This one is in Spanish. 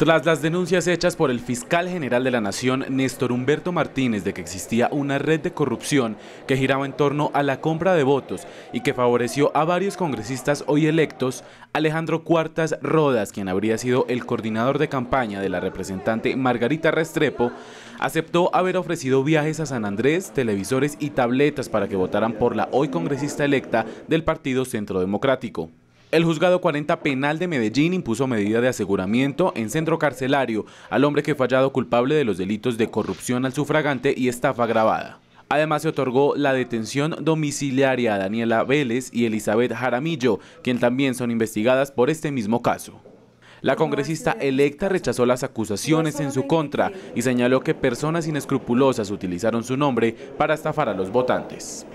Tras las denuncias hechas por el fiscal general de la Nación, Néstor Humberto Martínez, de que existía una red de corrupción que giraba en torno a la compra de votos y que favoreció a varios congresistas hoy electos, Alejandro Cuartas Rodas, quien habría sido el coordinador de campaña de la representante Margarita Restrepo, aceptó haber ofrecido viajes a San Andrés, televisores y tabletas para que votaran por la hoy congresista electa del Partido Centro Democrático. El juzgado 40 penal de Medellín impuso medida de aseguramiento en centro carcelario al hombre que fue hallado culpable de los delitos de corrupción al sufragante y estafa grabada. Además se otorgó la detención domiciliaria a Daniela Vélez y Elizabeth Jaramillo, quien también son investigadas por este mismo caso. La congresista electa rechazó las acusaciones en su contra y señaló que personas inescrupulosas utilizaron su nombre para estafar a los votantes.